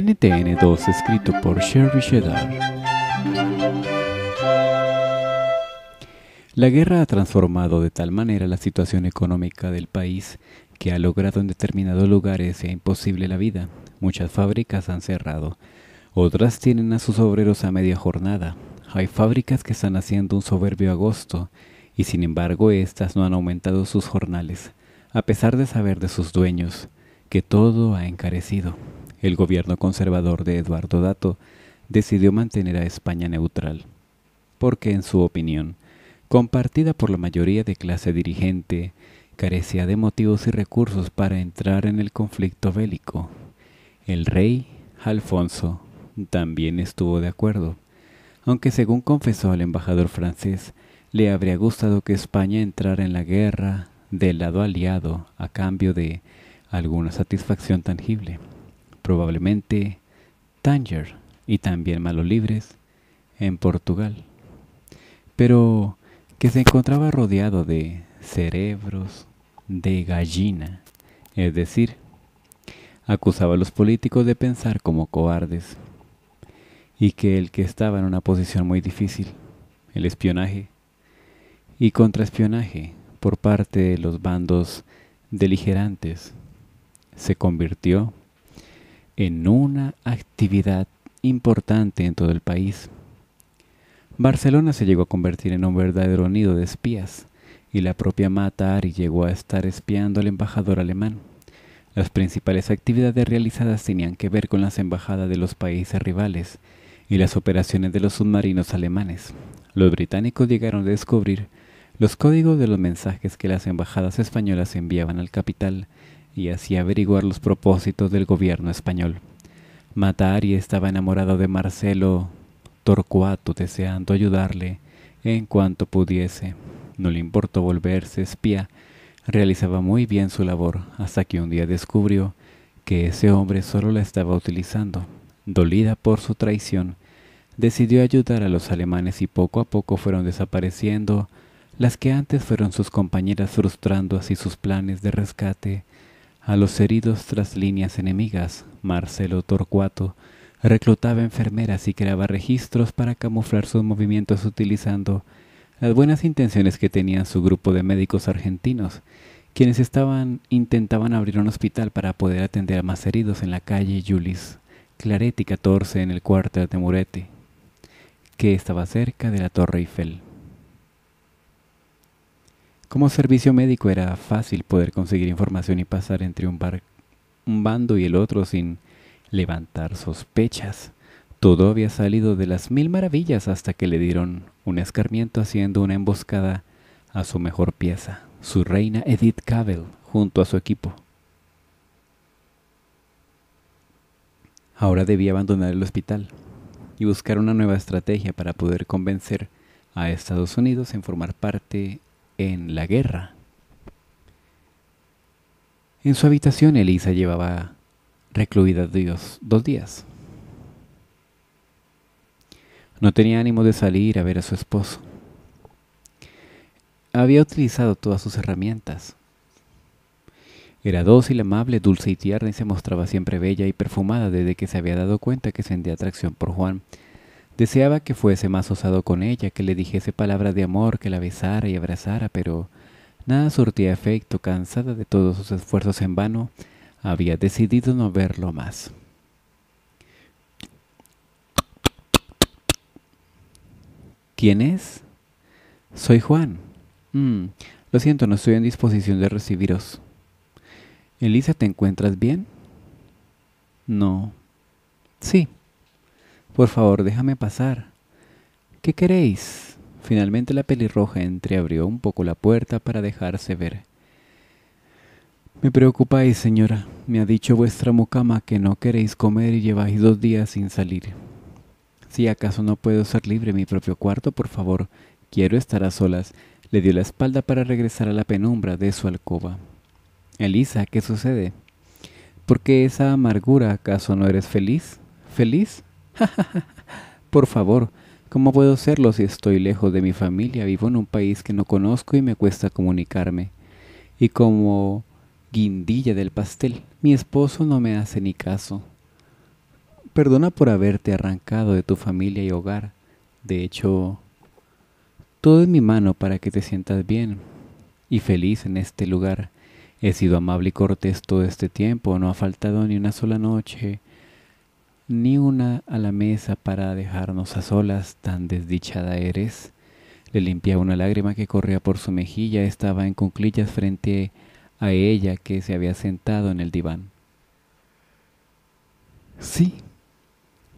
NTN2 escrito por Sherry La guerra ha transformado de tal manera la situación económica del país que ha logrado en determinados lugares sea imposible la vida. Muchas fábricas han cerrado, otras tienen a sus obreros a media jornada. Hay fábricas que están haciendo un soberbio agosto y sin embargo éstas no han aumentado sus jornales, a pesar de saber de sus dueños que todo ha encarecido el gobierno conservador de Eduardo Dato decidió mantener a España neutral, porque en su opinión, compartida por la mayoría de clase dirigente, carecía de motivos y recursos para entrar en el conflicto bélico. El rey Alfonso también estuvo de acuerdo, aunque según confesó al embajador francés, le habría gustado que España entrara en la guerra del lado aliado a cambio de alguna satisfacción tangible probablemente Tanger y también malos libres en Portugal, pero que se encontraba rodeado de cerebros de gallina, es decir, acusaba a los políticos de pensar como cobardes y que el que estaba en una posición muy difícil, el espionaje y contraespionaje por parte de los bandos deligerantes, se convirtió en una actividad importante en todo el país. Barcelona se llegó a convertir en un verdadero nido de espías, y la propia Mata Ari llegó a estar espiando al embajador alemán. Las principales actividades realizadas tenían que ver con las embajadas de los países rivales y las operaciones de los submarinos alemanes. Los británicos llegaron a descubrir los códigos de los mensajes que las embajadas españolas enviaban al capital y así averiguar los propósitos del gobierno español. Matari estaba enamorado de Marcelo Torcuato, deseando ayudarle en cuanto pudiese. No le importó volverse espía, realizaba muy bien su labor, hasta que un día descubrió que ese hombre solo la estaba utilizando. Dolida por su traición, decidió ayudar a los alemanes y poco a poco fueron desapareciendo las que antes fueron sus compañeras frustrando así sus planes de rescate a los heridos tras líneas enemigas, Marcelo Torcuato reclutaba enfermeras y creaba registros para camuflar sus movimientos utilizando las buenas intenciones que tenían su grupo de médicos argentinos, quienes estaban intentaban abrir un hospital para poder atender a más heridos en la calle Julis Claretti 14 en el cuartel de Muretti, que estaba cerca de la Torre Eiffel. Como servicio médico era fácil poder conseguir información y pasar entre un, un bando y el otro sin levantar sospechas. Todo había salido de las mil maravillas hasta que le dieron un escarmiento haciendo una emboscada a su mejor pieza, su reina Edith Cavell, junto a su equipo. Ahora debía abandonar el hospital y buscar una nueva estrategia para poder convencer a Estados Unidos en formar parte en la guerra. En su habitación Elisa llevaba recluida Dios dos días. No tenía ánimo de salir a ver a su esposo. Había utilizado todas sus herramientas. Era dócil, amable, dulce y tierna y se mostraba siempre bella y perfumada desde que se había dado cuenta que sentía atracción por Juan Deseaba que fuese más osado con ella, que le dijese palabras de amor, que la besara y abrazara, pero nada surtía efecto. Cansada de todos sus esfuerzos en vano, había decidido no verlo más. ¿Quién es? Soy Juan. Mm, lo siento, no estoy en disposición de recibiros. Elisa, ¿te encuentras bien? No. Sí, por favor, déjame pasar. ¿Qué queréis? Finalmente la pelirroja entreabrió un poco la puerta para dejarse ver. Me preocupáis, señora. Me ha dicho vuestra mucama que no queréis comer y lleváis dos días sin salir. Si acaso no puedo ser libre en mi propio cuarto, por favor, quiero estar a solas. Le dio la espalda para regresar a la penumbra de su alcoba. Elisa, ¿qué sucede? ¿Por qué esa amargura? ¿Acaso no eres feliz? ¿Feliz? Por favor, ¿cómo puedo serlo si estoy lejos de mi familia? Vivo en un país que no conozco y me cuesta comunicarme. Y como guindilla del pastel, mi esposo no me hace ni caso. Perdona por haberte arrancado de tu familia y hogar. De hecho, todo es mi mano para que te sientas bien y feliz en este lugar. He sido amable y cortés todo este tiempo, no ha faltado ni una sola noche ni una a la mesa para dejarnos a solas, tan desdichada eres. Le limpiaba una lágrima que corría por su mejilla, estaba en cunclillas frente a ella que se había sentado en el diván. Sí.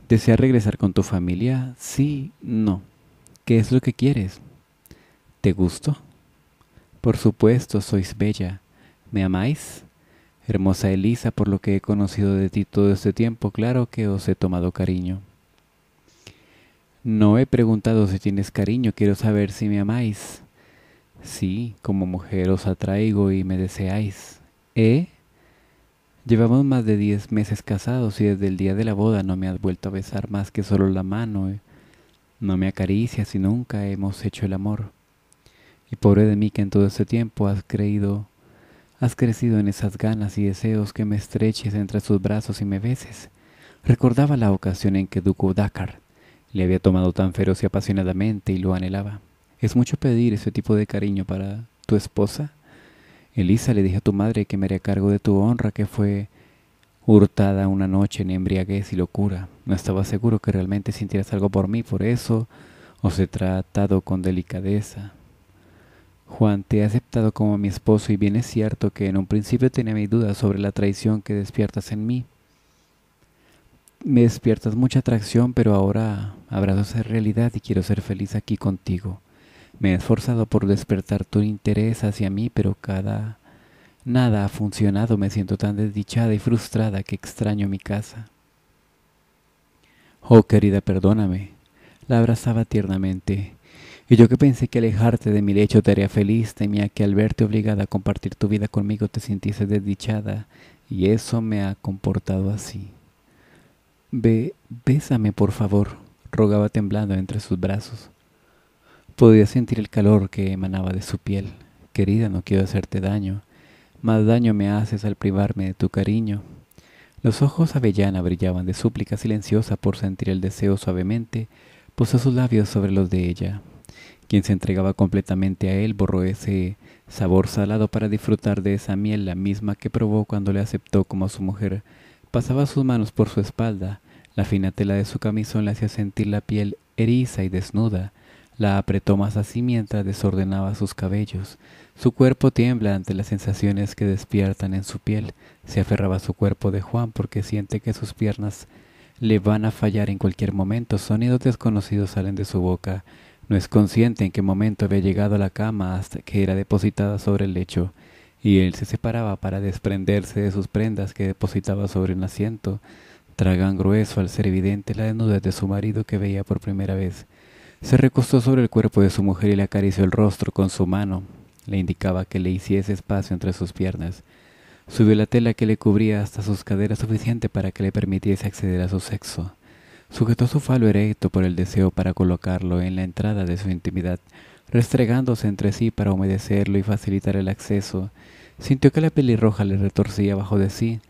¿Deseas regresar con tu familia? Sí, no. ¿Qué es lo que quieres? ¿Te gusto? Por supuesto, sois bella. ¿Me amáis? Hermosa Elisa, por lo que he conocido de ti todo este tiempo, claro que os he tomado cariño. No he preguntado si tienes cariño, quiero saber si me amáis. Sí, como mujer os atraigo y me deseáis. ¿Eh? Llevamos más de diez meses casados y desde el día de la boda no me has vuelto a besar más que solo la mano. ¿eh? No me acaricias y nunca hemos hecho el amor. Y pobre de mí que en todo este tiempo has creído Has crecido en esas ganas y deseos que me estreches entre sus brazos y me beses. Recordaba la ocasión en que Ducu Dakar le había tomado tan feroz y apasionadamente y lo anhelaba. ¿Es mucho pedir ese tipo de cariño para tu esposa? Elisa le dije a tu madre que me haría cargo de tu honra que fue hurtada una noche en embriaguez y locura. No estaba seguro que realmente sintieras algo por mí, por eso os he tratado con delicadeza. Juan, te he aceptado como mi esposo y bien es cierto que en un principio tenía mis dudas sobre la traición que despiertas en mí. Me despiertas mucha atracción, pero ahora abrazo esa realidad y quiero ser feliz aquí contigo. Me he esforzado por despertar tu interés hacia mí, pero cada nada ha funcionado. Me siento tan desdichada y frustrada que extraño mi casa. Oh, querida, perdóname. La abrazaba tiernamente. Y yo que pensé que alejarte de mi lecho te haría feliz, temía que al verte obligada a compartir tu vida conmigo te sintiese desdichada, y eso me ha comportado así. Ve, bésame, por favor, rogaba temblando entre sus brazos. Podía sentir el calor que emanaba de su piel. Querida, no quiero hacerte daño. Más daño me haces al privarme de tu cariño. Los ojos avellana brillaban de súplica silenciosa por sentir el deseo suavemente. Puso sus labios sobre los de ella quien se entregaba completamente a él, borró ese sabor salado para disfrutar de esa miel, la misma que probó cuando le aceptó como su mujer. Pasaba sus manos por su espalda, la fina tela de su camisón le hacía sentir la piel eriza y desnuda, la apretó más así mientras desordenaba sus cabellos. Su cuerpo tiembla ante las sensaciones que despiertan en su piel. Se aferraba a su cuerpo de Juan porque siente que sus piernas le van a fallar en cualquier momento. Sonidos desconocidos salen de su boca. No es consciente en qué momento había llegado a la cama hasta que era depositada sobre el lecho, y él se separaba para desprenderse de sus prendas que depositaba sobre el asiento, tragan grueso al ser evidente la desnudez de su marido que veía por primera vez. Se recostó sobre el cuerpo de su mujer y le acarició el rostro con su mano. Le indicaba que le hiciese espacio entre sus piernas. Subió la tela que le cubría hasta sus caderas suficiente para que le permitiese acceder a su sexo. Sujetó su falo erecto por el deseo para colocarlo en la entrada de su intimidad, restregándose entre sí para humedecerlo y facilitar el acceso. Sintió que la pelirroja le retorcía bajo de sí,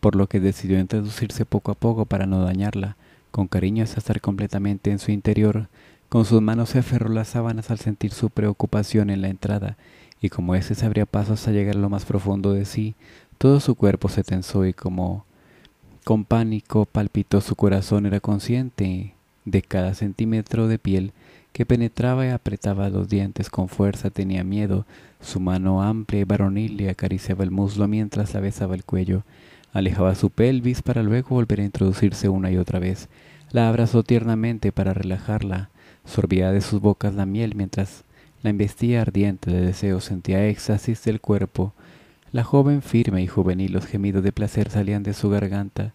por lo que decidió introducirse poco a poco para no dañarla. Con cariño hasta estar completamente en su interior, con sus manos se aferró las sábanas al sentir su preocupación en la entrada, y como ese se abría paso hasta llegar a lo más profundo de sí, todo su cuerpo se tensó y como con pánico palpitó su corazón, era consciente de cada centímetro de piel que penetraba y apretaba los dientes con fuerza, tenía miedo, su mano amplia y varonil le acariciaba el muslo mientras la besaba el cuello, alejaba su pelvis para luego volver a introducirse una y otra vez, la abrazó tiernamente para relajarla, sorbía de sus bocas la miel mientras la embestía ardiente de deseo, sentía éxtasis del cuerpo, la joven firme y juvenil, los gemidos de placer salían de su garganta.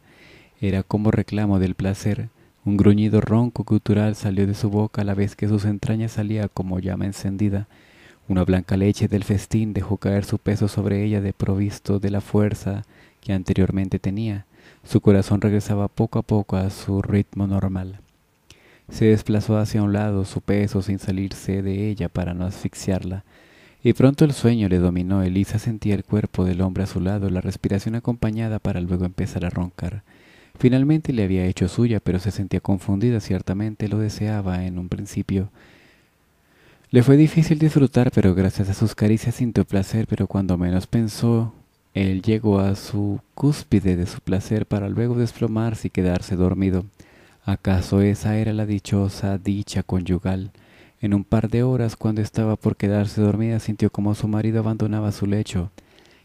Era como reclamo del placer. Un gruñido ronco cultural salió de su boca a la vez que sus entrañas salía como llama encendida. Una blanca leche del festín dejó caer su peso sobre ella de provisto de la fuerza que anteriormente tenía. Su corazón regresaba poco a poco a su ritmo normal. Se desplazó hacia un lado su peso sin salirse de ella para no asfixiarla. Y pronto el sueño le dominó. Elisa sentía el cuerpo del hombre a su lado, la respiración acompañada para luego empezar a roncar. Finalmente le había hecho suya, pero se sentía confundida, ciertamente lo deseaba en un principio. Le fue difícil disfrutar, pero gracias a sus caricias sintió placer, pero cuando menos pensó, él llegó a su cúspide de su placer para luego desplomarse y quedarse dormido. ¿Acaso esa era la dichosa dicha conyugal? En un par de horas, cuando estaba por quedarse dormida, sintió como su marido abandonaba su lecho.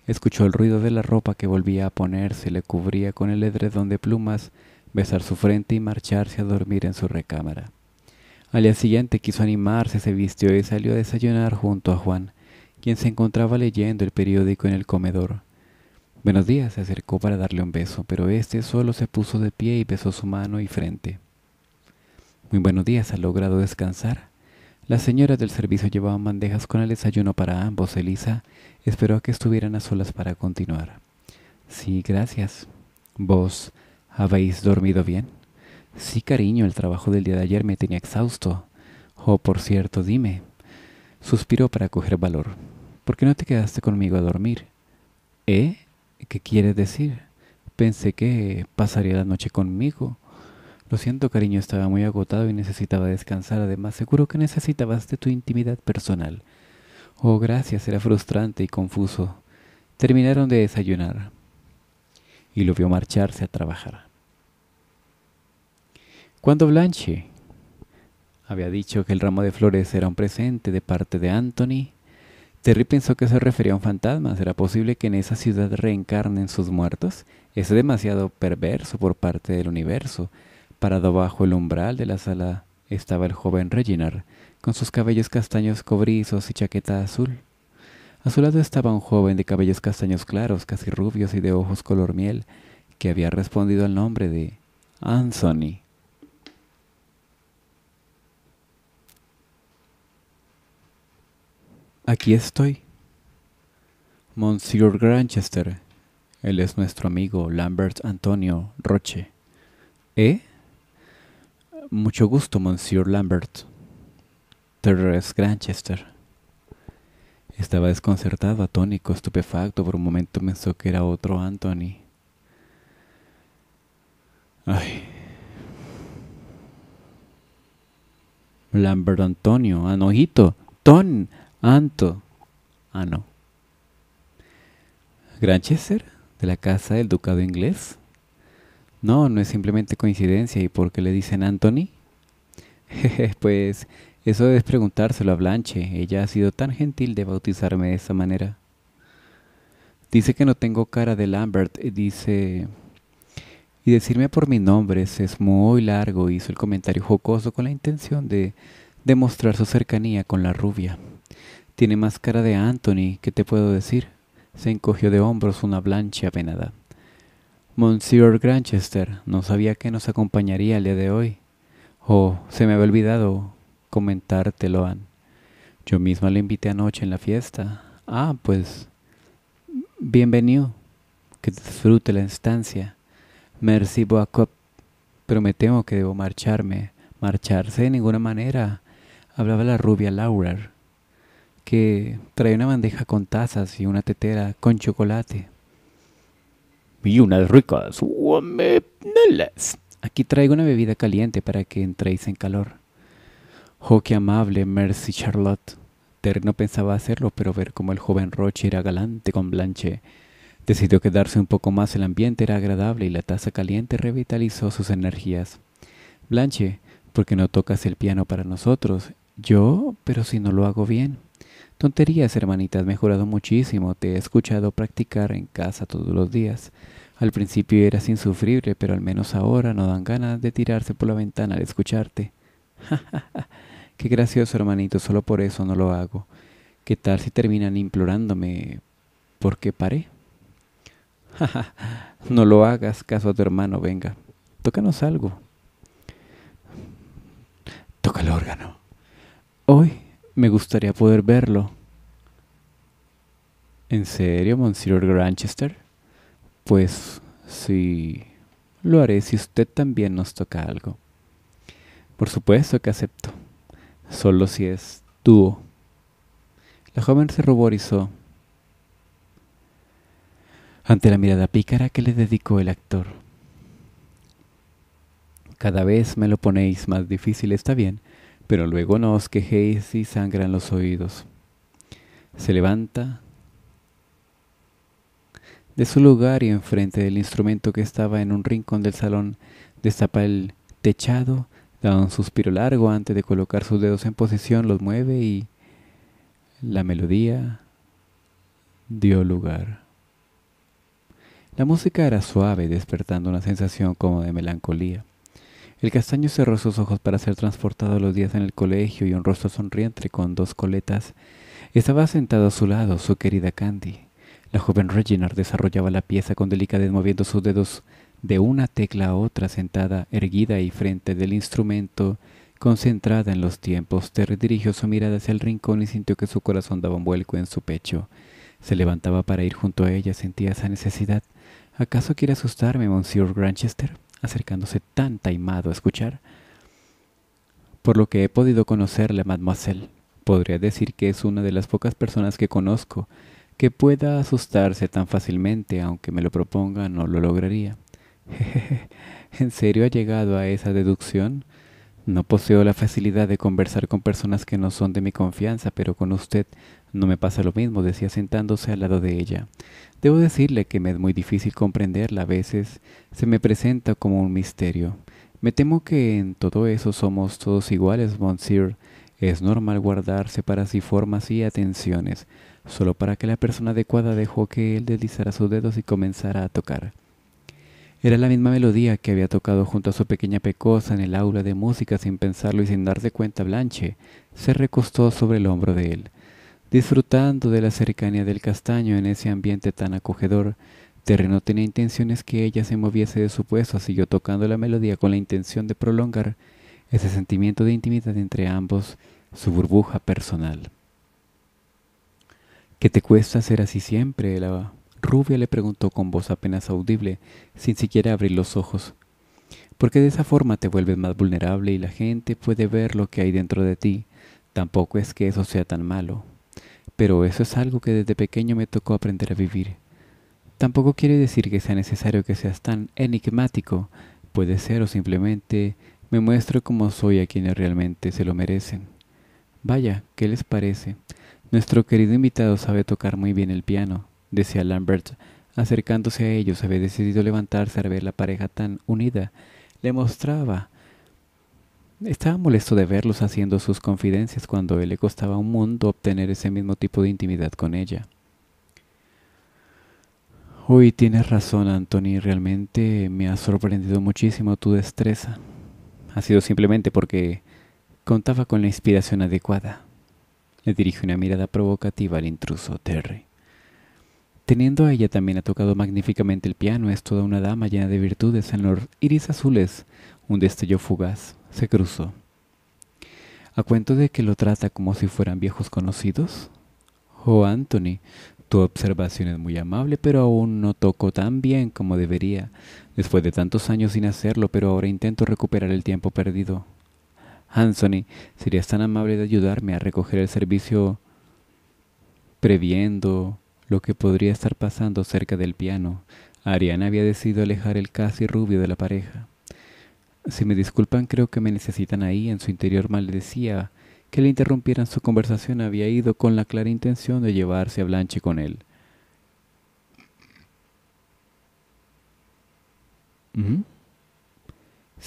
Escuchó el ruido de la ropa que volvía a ponerse, le cubría con el edredón de plumas, besar su frente y marcharse a dormir en su recámara. Al día siguiente quiso animarse, se vistió y salió a desayunar junto a Juan, quien se encontraba leyendo el periódico en el comedor. Buenos días, se acercó para darle un beso, pero éste solo se puso de pie y besó su mano y frente. Muy buenos días, ha logrado descansar, la señora del servicio llevaba bandejas con el desayuno para ambos. Elisa esperó a que estuvieran a solas para continuar. Sí, gracias. ¿Vos habéis dormido bien? Sí, cariño, el trabajo del día de ayer me tenía exhausto. Oh, por cierto, dime. Suspiró para coger valor. ¿Por qué no te quedaste conmigo a dormir? ¿Eh? ¿Qué quieres decir? Pensé que pasaría la noche conmigo. Lo siento, cariño, estaba muy agotado y necesitaba descansar. Además, seguro que necesitabas de tu intimidad personal. Oh, gracias, era frustrante y confuso. Terminaron de desayunar y lo vio marcharse a trabajar. Cuando Blanche había dicho que el ramo de flores era un presente de parte de Anthony, Terry pensó que se refería a un fantasma. ¿Será posible que en esa ciudad reencarnen sus muertos? Es demasiado perverso por parte del universo. Parado bajo el umbral de la sala estaba el joven Reginar, con sus cabellos castaños cobrizos y chaqueta azul. A su lado estaba un joven de cabellos castaños claros, casi rubios y de ojos color miel, que había respondido al nombre de Anthony. Aquí estoy. Monsieur Granchester. Él es nuestro amigo Lambert Antonio Roche. ¿Eh? Mucho gusto, Monsieur Lambert. Terrence Granchester. Estaba desconcertado, atónico, estupefacto. Por un momento pensó que era otro Anthony. Ay. Lambert Antonio, Anojito, ah, Ton, Anto. Ano. Ah, Granchester, de la casa del ducado inglés, no, no es simplemente coincidencia. ¿Y por qué le dicen Anthony? pues eso es preguntárselo a Blanche. Ella ha sido tan gentil de bautizarme de esa manera. Dice que no tengo cara de Lambert. Dice... Y decirme por mi nombre es muy largo. Hizo el comentario jocoso con la intención de demostrar su cercanía con la rubia. Tiene más cara de Anthony, ¿qué te puedo decir? Se encogió de hombros una Blanche apenada. Monsieur Granchester, no sabía que nos acompañaría el día de hoy. Oh, se me había olvidado comentártelo, Yo misma le invité anoche en la fiesta. Ah, pues, bienvenido. Que disfrute la instancia. Merci beaucoup. Pero que debo marcharme. Marcharse de ninguna manera. Hablaba la rubia Laura, que trae una bandeja con tazas y una tetera con chocolate y unas ricas guamenelas. Aquí traigo una bebida caliente para que entréis en calor. Oh, qué amable Mercy Charlotte. Terry no pensaba hacerlo, pero ver cómo el joven Roche era galante con Blanche Decidió quedarse un poco más, el ambiente era agradable y la taza caliente revitalizó sus energías. Blanche, ¿por qué no tocas el piano para nosotros? Yo, pero si no lo hago bien. Tonterías, hermanita, has mejorado muchísimo, te he escuchado practicar en casa todos los días. Al principio eras insufrible, pero al menos ahora no dan ganas de tirarse por la ventana al escucharte. Qué gracioso, hermanito, solo por eso no lo hago. ¿Qué tal si terminan implorándome por qué paré? no lo hagas caso a tu hermano, venga. Tócanos algo. Toca el órgano. Hoy me gustaría poder verlo. ¿En serio, Monsieur Granchester? Pues sí, lo haré si usted también nos toca algo. Por supuesto que acepto, solo si es tú. La joven se ruborizó ante la mirada pícara que le dedicó el actor. Cada vez me lo ponéis más difícil, está bien, pero luego no os quejéis y sangran los oídos. Se levanta, de su lugar y enfrente del instrumento que estaba en un rincón del salón, destapa el techado, da un suspiro largo antes de colocar sus dedos en posición, los mueve y la melodía dio lugar. La música era suave, despertando una sensación como de melancolía. El castaño cerró sus ojos para ser transportado los días en el colegio y un rostro sonriente con dos coletas estaba sentado a su lado, su querida Candy. La joven Reginald desarrollaba la pieza con delicadez moviendo sus dedos de una tecla a otra sentada, erguida y frente del instrumento, concentrada en los tiempos. Terry dirigió su mirada hacia el rincón y sintió que su corazón daba un vuelco en su pecho. Se levantaba para ir junto a ella, sentía esa necesidad. ¿Acaso quiere asustarme, Monsieur Granchester? acercándose tan taimado a escuchar. Por lo que he podido conocerle, mademoiselle, podría decir que es una de las pocas personas que conozco que pueda asustarse tan fácilmente, aunque me lo proponga, no lo lograría. ¿En serio ha llegado a esa deducción? No poseo la facilidad de conversar con personas que no son de mi confianza, pero con usted no me pasa lo mismo, decía sentándose al lado de ella. Debo decirle que me es muy difícil comprenderla, a veces se me presenta como un misterio. Me temo que en todo eso somos todos iguales, monsieur. Es normal guardarse para sí formas y atenciones solo para que la persona adecuada dejó que él deslizara sus dedos y comenzara a tocar. Era la misma melodía que había tocado junto a su pequeña pecosa en el aula de música sin pensarlo y sin darse cuenta Blanche se recostó sobre el hombro de él, disfrutando de la cercanía del castaño en ese ambiente tan acogedor. Terreno tenía intenciones que ella se moviese de su puesto, siguió tocando la melodía con la intención de prolongar ese sentimiento de intimidad entre ambos, su burbuja personal. ¿Qué te cuesta ser así siempre? La rubia le preguntó con voz apenas audible, sin siquiera abrir los ojos. Porque de esa forma te vuelves más vulnerable y la gente puede ver lo que hay dentro de ti. Tampoco es que eso sea tan malo. Pero eso es algo que desde pequeño me tocó aprender a vivir. Tampoco quiere decir que sea necesario que seas tan enigmático. Puede ser o simplemente me muestro como soy a quienes realmente se lo merecen. Vaya, ¿qué les parece? Nuestro querido invitado sabe tocar muy bien el piano, decía Lambert, acercándose a ellos. Había decidido levantarse al ver la pareja tan unida. Le mostraba. Estaba molesto de verlos haciendo sus confidencias cuando a él le costaba un mundo obtener ese mismo tipo de intimidad con ella. Uy, tienes razón, Anthony. Realmente me ha sorprendido muchísimo tu destreza. Ha sido simplemente porque contaba con la inspiración adecuada le dirige una mirada provocativa al intruso Terry. Teniendo a ella también ha tocado magníficamente el piano, es toda una dama llena de virtudes en los iris azules, un destello fugaz, se cruzó. ¿A cuento de que lo trata como si fueran viejos conocidos? Oh, Anthony, tu observación es muy amable, pero aún no toco tan bien como debería, después de tantos años sin hacerlo, pero ahora intento recuperar el tiempo perdido. Anthony, ¿serías tan amable de ayudarme a recoger el servicio previendo lo que podría estar pasando cerca del piano? Ariana había decidido alejar el casi rubio de la pareja. Si me disculpan, creo que me necesitan ahí. En su interior maldecía que le interrumpieran su conversación. Había ido con la clara intención de llevarse a Blanche con él. ¿Mm?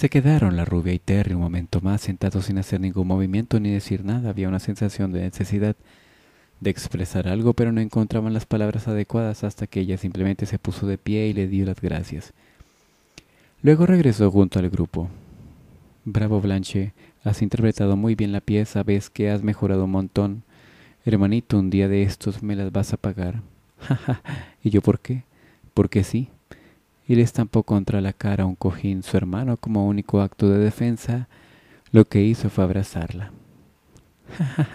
Se quedaron la rubia y Terry un momento más sentados sin hacer ningún movimiento ni decir nada. Había una sensación de necesidad de expresar algo, pero no encontraban las palabras adecuadas hasta que ella simplemente se puso de pie y le dio las gracias. Luego regresó junto al grupo. Bravo Blanche, has interpretado muy bien la pieza, ves que has mejorado un montón. Hermanito, un día de estos me las vas a pagar. ¿Y yo por qué? qué sí y le estampó contra la cara un cojín. Su hermano, como único acto de defensa, lo que hizo fue abrazarla.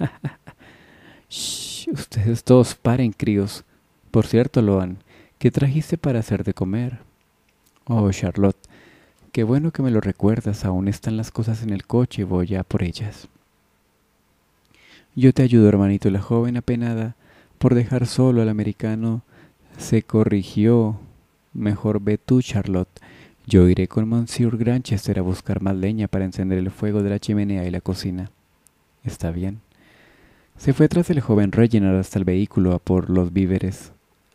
Shh, ustedes todos paren, críos. Por cierto, Loan, ¿qué trajiste para hacer de comer? Oh, Charlotte, qué bueno que me lo recuerdas. Aún están las cosas en el coche y voy ya por ellas. Yo te ayudo, hermanito. La joven apenada por dejar solo al americano se corrigió Mejor ve tú, Charlotte. Yo iré con Monsieur Granchester a buscar más leña para encender el fuego de la chimenea y la cocina. Está bien. Se fue tras el joven Reginald hasta el vehículo a por los víveres.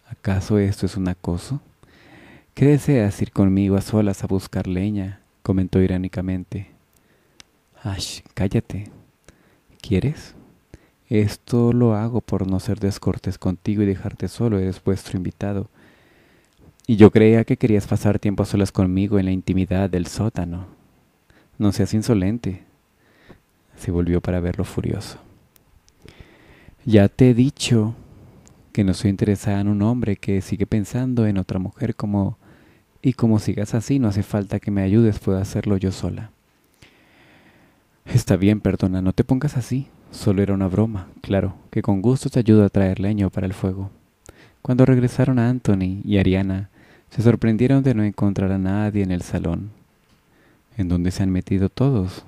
¿Acaso esto es un acoso? ¿Qué deseas ir conmigo a solas a buscar leña? comentó irónicamente. Ash, cállate. ¿Quieres? Esto lo hago por no ser descortés contigo y dejarte solo, es vuestro invitado. Y yo creía que querías pasar tiempo solas conmigo en la intimidad del sótano. No seas insolente. Se volvió para verlo furioso. Ya te he dicho que no soy interesada en un hombre que sigue pensando en otra mujer como... Y como sigas así, no hace falta que me ayudes, puedo hacerlo yo sola. Está bien, perdona, no te pongas así. Solo era una broma, claro, que con gusto te ayudo a traer leño para el fuego. Cuando regresaron a Anthony y Ariana, se sorprendieron de no encontrar a nadie en el salón. ¿En dónde se han metido todos?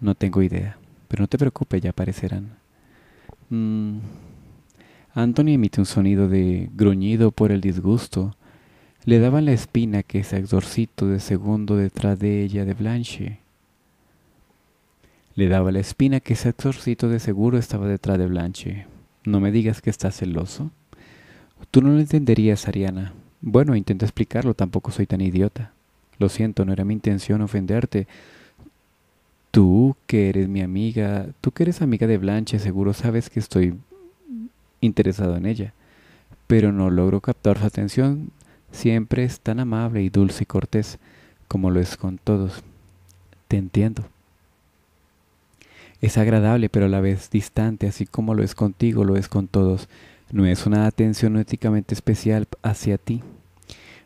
No tengo idea, pero no te preocupes, ya aparecerán. Mm, Anthony emite un sonido de gruñido por el disgusto. Le daba la espina que ese exorcito de segundo detrás de ella de Blanche. Le daba la espina que ese exorcito de seguro estaba detrás de Blanche. No me digas que estás celoso. Tú no lo entenderías, Ariana. Bueno, intento explicarlo, tampoco soy tan idiota. Lo siento, no era mi intención ofenderte. Tú que eres mi amiga, tú que eres amiga de Blanche, seguro sabes que estoy interesado en ella. Pero no logro captar su atención. Siempre es tan amable y dulce y cortés como lo es con todos. Te entiendo. Es agradable pero a la vez distante, así como lo es contigo, lo es con todos. No es una atención éticamente especial hacia ti.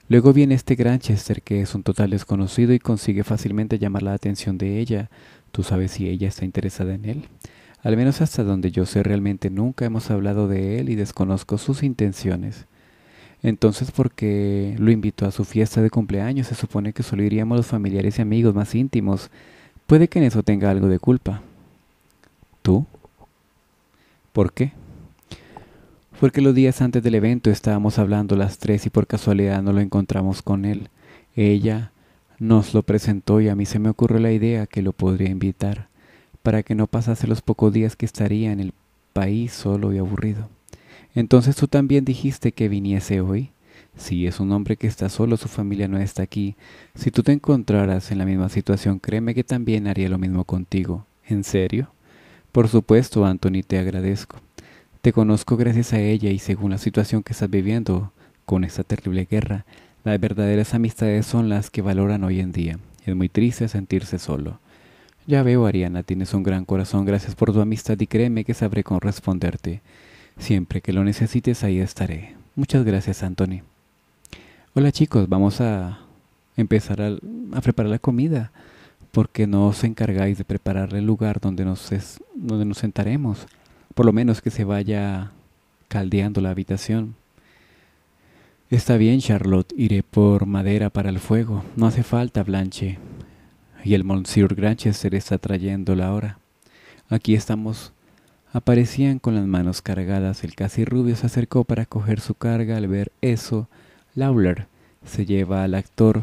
Luego viene este Granchester que es un total desconocido y consigue fácilmente llamar la atención de ella. ¿Tú sabes si ella está interesada en él? Al menos hasta donde yo sé realmente nunca hemos hablado de él y desconozco sus intenciones. Entonces, ¿por qué lo invito a su fiesta de cumpleaños? Se supone que solo iríamos los familiares y amigos más íntimos. Puede que en eso tenga algo de culpa. ¿Tú? ¿Por qué? porque los días antes del evento estábamos hablando las tres y por casualidad no lo encontramos con él. Ella nos lo presentó y a mí se me ocurrió la idea que lo podría invitar, para que no pasase los pocos días que estaría en el país solo y aburrido. Entonces tú también dijiste que viniese hoy. Si es un hombre que está solo, su familia no está aquí. Si tú te encontraras en la misma situación, créeme que también haría lo mismo contigo. ¿En serio? Por supuesto, Anthony, te agradezco. Te conozco gracias a ella y según la situación que estás viviendo con esta terrible guerra, las verdaderas amistades son las que valoran hoy en día. Es muy triste sentirse solo. Ya veo, Ariana, tienes un gran corazón. Gracias por tu amistad y créeme que sabré corresponderte. Siempre que lo necesites, ahí estaré. Muchas gracias, Anthony. Hola, chicos, vamos a empezar a, preparar la comida. porque no os encargáis de preparar el lugar donde donde nos sentaremos? por lo menos que se vaya caldeando la habitación. Está bien, Charlotte, iré por madera para el fuego. No hace falta, Blanche. Y el Monsieur Granchester está trayéndola ahora. Aquí estamos. Aparecían con las manos cargadas. El casi rubio se acercó para coger su carga. Al ver eso, Lawler se lleva al actor.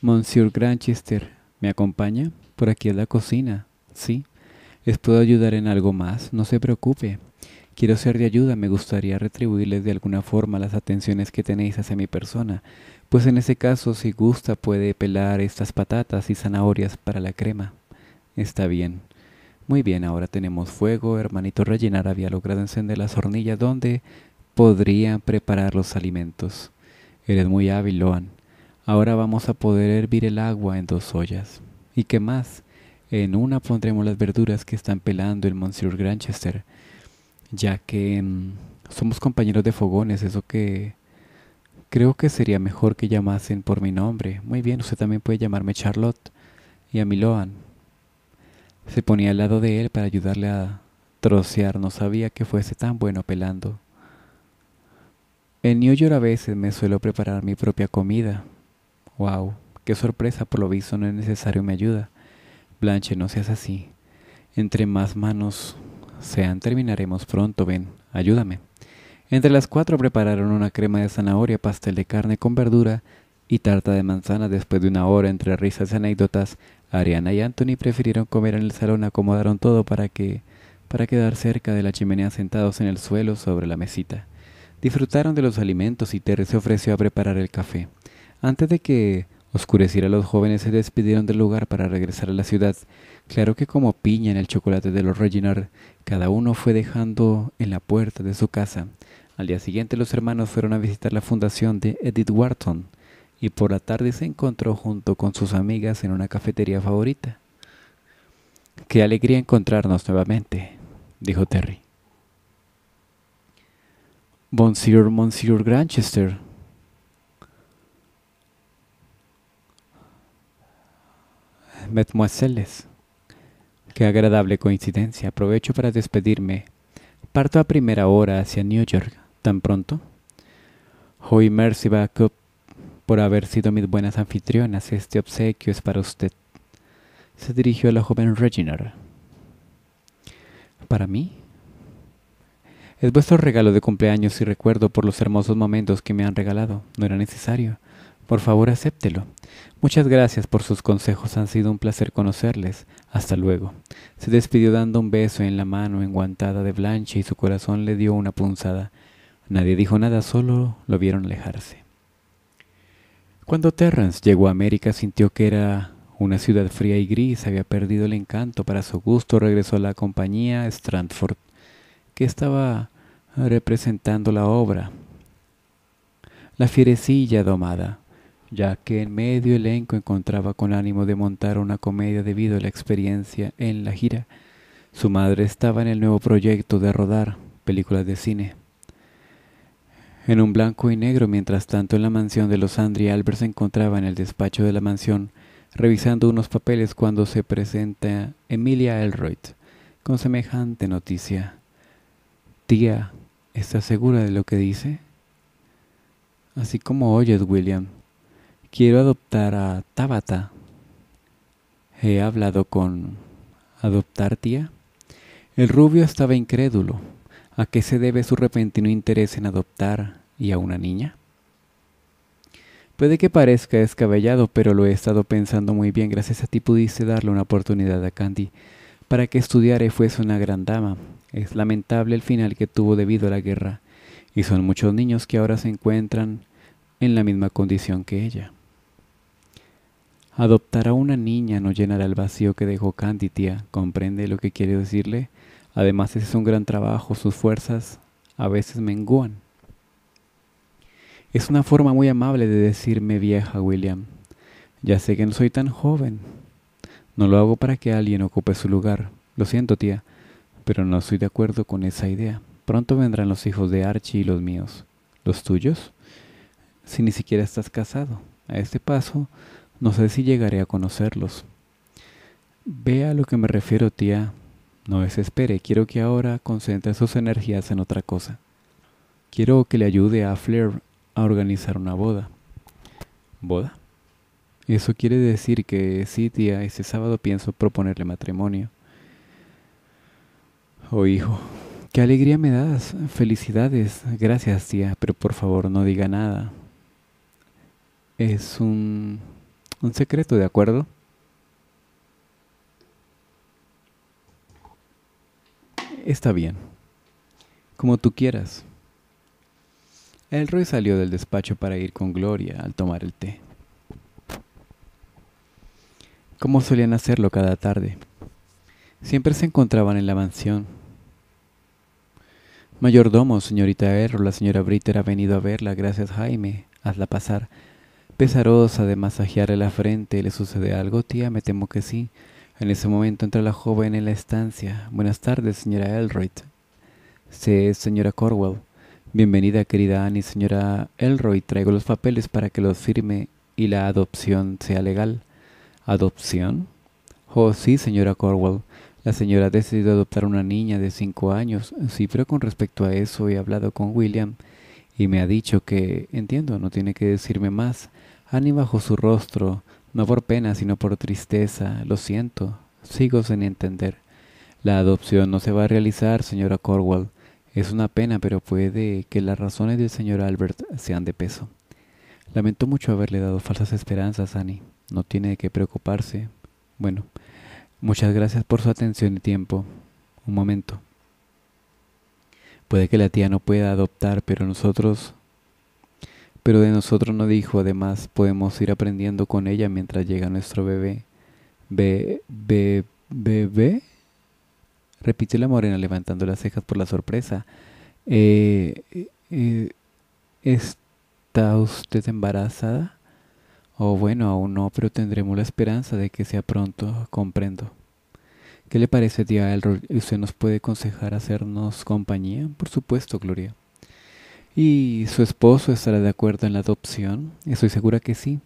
Monsieur Granchester, ¿me acompaña? Por aquí es la cocina. Sí les puedo ayudar en algo más, no se preocupe. Quiero ser de ayuda, me gustaría retribuirles de alguna forma las atenciones que tenéis hacia mi persona, pues en ese caso si gusta puede pelar estas patatas y zanahorias para la crema. Está bien. Muy bien, ahora tenemos fuego. Hermanito Rellenar había logrado encender las hornillas donde podrían preparar los alimentos. Eres muy hábil, Loan. Ahora vamos a poder hervir el agua en dos ollas. ¿Y qué más? En una pondremos las verduras que están pelando el Monsieur Granchester, ya que mm, somos compañeros de fogones, eso que creo que sería mejor que llamasen por mi nombre. Muy bien, usted también puede llamarme Charlotte y a mí Loan. Se ponía al lado de él para ayudarle a trocear, no sabía que fuese tan bueno pelando. En New York a veces me suelo preparar mi propia comida. ¡Wow! ¡Qué sorpresa! Por lo visto no es necesario mi ayuda. Blanche, no seas así. Entre más manos sean, terminaremos pronto. Ven, ayúdame. Entre las cuatro prepararon una crema de zanahoria, pastel de carne con verdura y tarta de manzana. Después de una hora entre risas y anécdotas, Ariana y Anthony prefirieron comer en el salón. Acomodaron todo para que para quedar cerca de la chimenea sentados en el suelo sobre la mesita. Disfrutaron de los alimentos y Terry se ofreció a preparar el café. Antes de que Oscureciera los jóvenes se despidieron del lugar para regresar a la ciudad. Claro que como piña en el chocolate de los Reginard, cada uno fue dejando en la puerta de su casa. Al día siguiente los hermanos fueron a visitar la fundación de Edith Wharton y por la tarde se encontró junto con sus amigas en una cafetería favorita. Qué alegría encontrarnos nuevamente, dijo Terry. Monsieur Monsieur Granchester, mademoiselles. Qué agradable coincidencia. Aprovecho para despedirme. Parto a primera hora hacia New York. ¿Tan pronto? Hoy merci, beaucoup por haber sido mis buenas anfitrionas, este obsequio es para usted. Se dirigió a la joven Reginald. ¿Para mí? Es vuestro regalo de cumpleaños y recuerdo por los hermosos momentos que me han regalado. No era necesario. Por favor, acéptelo. Muchas gracias por sus consejos, han sido un placer conocerles. Hasta luego. Se despidió dando un beso en la mano enguantada de Blanche y su corazón le dio una punzada. Nadie dijo nada, solo lo vieron alejarse. Cuando Terrance llegó a América sintió que era una ciudad fría y gris, había perdido el encanto. Para su gusto regresó a la compañía Strandford, que estaba representando la obra. La fierecilla domada, ya que en medio elenco encontraba con ánimo de montar una comedia debido a la experiencia en la gira. Su madre estaba en el nuevo proyecto de rodar películas de cine. En un blanco y negro, mientras tanto, en la mansión de los Andri, Albert se encontraba en el despacho de la mansión revisando unos papeles cuando se presenta Emilia Elroyd con semejante noticia. Tía, ¿estás segura de lo que dice? Así como oyes, William, Quiero adoptar a Tabata. He hablado con adoptar tía. El rubio estaba incrédulo. ¿A qué se debe su repentino interés en adoptar y a una niña? Puede que parezca descabellado, pero lo he estado pensando muy bien. Gracias a ti pudiste darle una oportunidad a Candy para que estudiara y fuese una gran dama. Es lamentable el final que tuvo debido a la guerra, y son muchos niños que ahora se encuentran en la misma condición que ella. Adoptar a una niña no llenará el vacío que dejó Candy, tía. ¿Comprende lo que quiero decirle? Además, ese es un gran trabajo. Sus fuerzas a veces menguan. Es una forma muy amable de decirme vieja, William. Ya sé que no soy tan joven. No lo hago para que alguien ocupe su lugar. Lo siento, tía, pero no estoy de acuerdo con esa idea. Pronto vendrán los hijos de Archie y los míos. ¿Los tuyos? Si ni siquiera estás casado. A este paso, no sé si llegaré a conocerlos. Vea a lo que me refiero, tía. No desespere, quiero que ahora concentre sus energías en otra cosa. Quiero que le ayude a Flair a organizar una boda. ¿Boda? Eso quiere decir que sí, tía, Este sábado pienso proponerle matrimonio. Oh, hijo, qué alegría me das. Felicidades. Gracias, tía, pero por favor no diga nada. Es un un secreto, ¿de acuerdo? Está bien. Como tú quieras. El rey salió del despacho para ir con Gloria al tomar el té. Como solían hacerlo cada tarde. Siempre se encontraban en la mansión. Mayordomo, señorita Erro, la señora Britter ha venido a verla. Gracias, Jaime. Hazla pasar pesarosa de masajearle la frente. ¿Le sucede algo, tía? Me temo que sí. En ese momento entra la joven en la estancia. Buenas tardes, señora Elroyd. Sí, señora Corwell. Bienvenida, querida Annie. Señora Elroyd. traigo los papeles para que los firme y la adopción sea legal. ¿Adopción? Oh, sí, señora Corwell. La señora ha decidido adoptar una niña de cinco años. Sí, pero con respecto a eso he hablado con William y me ha dicho que, entiendo, no tiene que decirme más. Annie bajó su rostro, no por pena, sino por tristeza. Lo siento, sigo sin entender. La adopción no se va a realizar, señora Corwell. Es una pena, pero puede que las razones del señor Albert sean de peso. Lamento mucho haberle dado falsas esperanzas, Annie. No tiene de qué preocuparse. Bueno, muchas gracias por su atención y tiempo. Un momento. Puede que la tía no pueda adoptar, pero nosotros pero de nosotros no dijo. Además, podemos ir aprendiendo con ella mientras llega nuestro bebé. Be, bebé. Repitió la morena levantando las cejas por la sorpresa. Eh, eh, ¿Está usted embarazada? O oh, bueno, aún no, pero tendremos la esperanza de que sea pronto, comprendo. ¿Qué le parece, tía Elroy? ¿Usted nos puede aconsejar hacernos compañía? Por supuesto, Gloria. ¿Y su esposo estará de acuerdo en la adopción? Estoy segura que sí.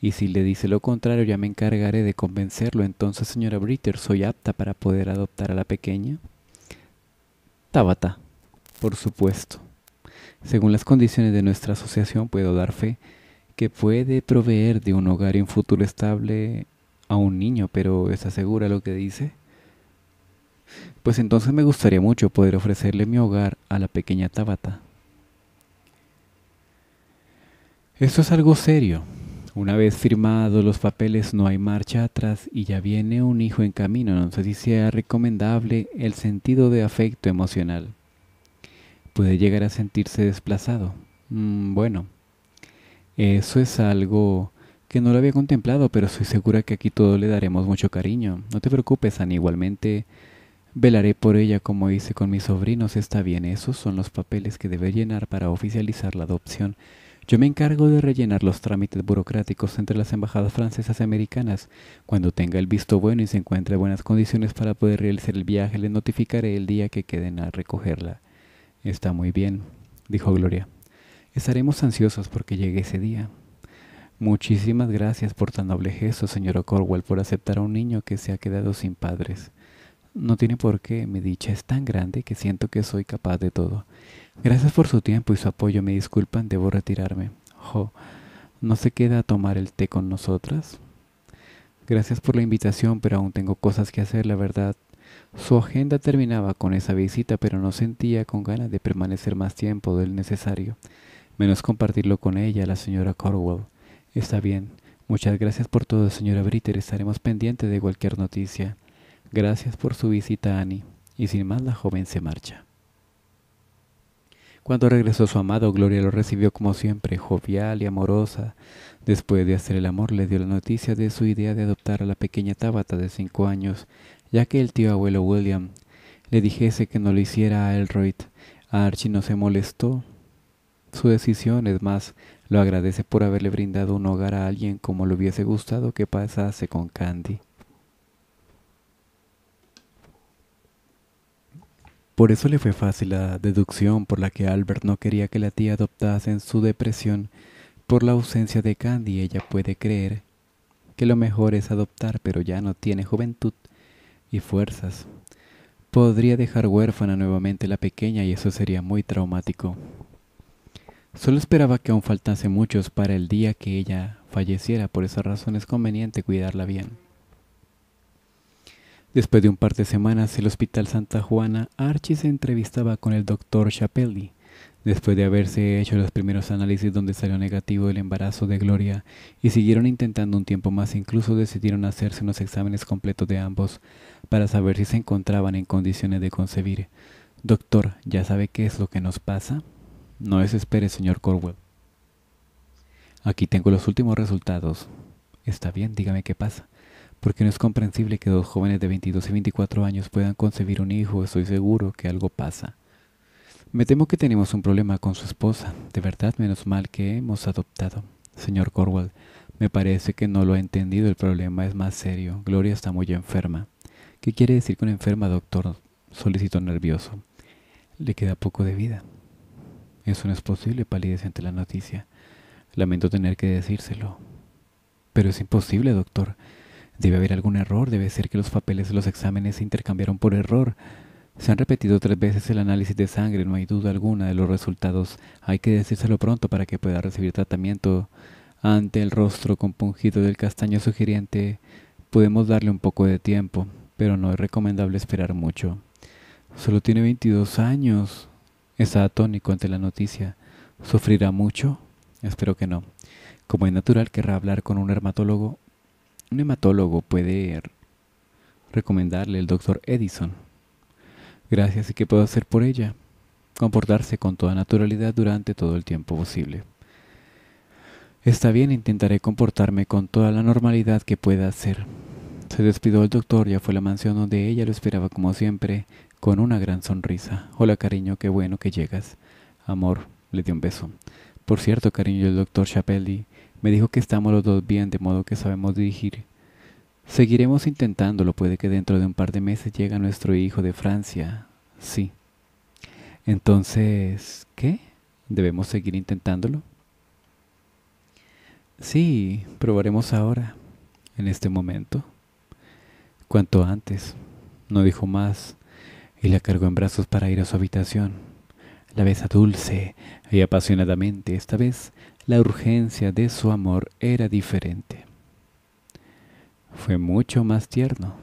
Y si le dice lo contrario, ya me encargaré de convencerlo. Entonces, señora Britter, ¿soy apta para poder adoptar a la pequeña? Tabata, por supuesto. Según las condiciones de nuestra asociación, puedo dar fe que puede proveer de un hogar y un futuro estable a un niño, pero ¿está segura lo que dice? Pues entonces me gustaría mucho poder ofrecerle mi hogar a la pequeña Tabata. Esto es algo serio. Una vez firmados los papeles no hay marcha atrás y ya viene un hijo en camino. No sé si sea recomendable el sentido de afecto emocional. Puede llegar a sentirse desplazado. Mm, bueno, eso es algo que no lo había contemplado, pero estoy segura que aquí todos le daremos mucho cariño. No te preocupes, Ani, igualmente velaré por ella como hice con mis sobrinos. Está bien, esos son los papeles que debe llenar para oficializar la adopción. Yo me encargo de rellenar los trámites burocráticos entre las embajadas francesas y americanas. Cuando tenga el visto bueno y se encuentre en buenas condiciones para poder realizar el viaje, le notificaré el día que queden a recogerla. Está muy bien, dijo Gloria. Estaremos ansiosos porque llegue ese día. Muchísimas gracias por tan noble gesto, señor Corwell, por aceptar a un niño que se ha quedado sin padres. No tiene por qué, mi dicha es tan grande que siento que soy capaz de todo. Gracias por su tiempo y su apoyo. Me disculpan, debo retirarme. Oh, ¿no se queda a tomar el té con nosotras? Gracias por la invitación, pero aún tengo cosas que hacer, la verdad. Su agenda terminaba con esa visita, pero no sentía con ganas de permanecer más tiempo del necesario, menos compartirlo con ella, la señora Corwell. Está bien. Muchas gracias por todo, señora Britter. Estaremos pendientes de cualquier noticia. Gracias por su visita, Annie. Y sin más, la joven se marcha. Cuando regresó su amado, Gloria lo recibió como siempre, jovial y amorosa. Después de hacer el amor, le dio la noticia de su idea de adoptar a la pequeña Tabata de cinco años, ya que el tío abuelo William le dijese que no lo hiciera a Elroyd. Archie no se molestó. Su decisión, es más, lo agradece por haberle brindado un hogar a alguien como le hubiese gustado que pasase con Candy. Por eso le fue fácil la deducción por la que Albert no quería que la tía adoptase en su depresión por la ausencia de Candy. Ella puede creer que lo mejor es adoptar, pero ya no tiene juventud y fuerzas. Podría dejar huérfana nuevamente la pequeña y eso sería muy traumático. Solo esperaba que aún faltase muchos para el día que ella falleciera, por esa razón es conveniente cuidarla bien. Después de un par de semanas, en el Hospital Santa Juana, Archie se entrevistaba con el doctor Chapelli. Después de haberse hecho los primeros análisis donde salió negativo el embarazo de Gloria, y siguieron intentando un tiempo más, incluso decidieron hacerse unos exámenes completos de ambos para saber si se encontraban en condiciones de concebir. Doctor, ¿ya sabe qué es lo que nos pasa? No desespere, señor Corwell. Aquí tengo los últimos resultados. Está bien, dígame qué pasa. Porque no es comprensible que dos jóvenes de 22 y 24 años puedan concebir un hijo, estoy seguro que algo pasa. Me temo que tenemos un problema con su esposa, de verdad menos mal que hemos adoptado. Señor Corwell, me parece que no lo ha entendido, el problema es más serio. Gloria está muy enferma. ¿Qué quiere decir con enferma, doctor? Solicito nervioso. Le queda poco de vida. Eso no es posible, palidece ante la noticia. Lamento tener que decírselo. Pero es imposible, doctor. Debe haber algún error, debe ser que los papeles de los exámenes se intercambiaron por error. Se han repetido tres veces el análisis de sangre, no hay duda alguna de los resultados. Hay que decírselo pronto para que pueda recibir tratamiento. Ante el rostro compungido del castaño sugiriente, podemos darle un poco de tiempo, pero no es recomendable esperar mucho. Solo tiene 22 años. Está atónico ante la noticia. ¿Sufrirá mucho? Espero que no. Como es natural, querrá hablar con un hermatólogo un hematólogo puede recomendarle el doctor Edison. Gracias y qué puedo hacer por ella. Comportarse con toda naturalidad durante todo el tiempo posible. Está bien, intentaré comportarme con toda la normalidad que pueda hacer. Se despidió el doctor, ya fue a la mansión donde ella lo esperaba como siempre, con una gran sonrisa. Hola cariño, qué bueno que llegas. Amor, le dio un beso. Por cierto, cariño, el doctor Chapelli me dijo que estamos los dos bien, de modo que sabemos dirigir. Seguiremos intentándolo, puede que dentro de un par de meses llegue nuestro hijo de Francia. Sí. Entonces, ¿qué? ¿Debemos seguir intentándolo? Sí, probaremos ahora, en este momento. Cuanto antes. No dijo más y la cargó en brazos para ir a su habitación. La besa dulce y apasionadamente, esta vez la urgencia de su amor era diferente. Fue mucho más tierno.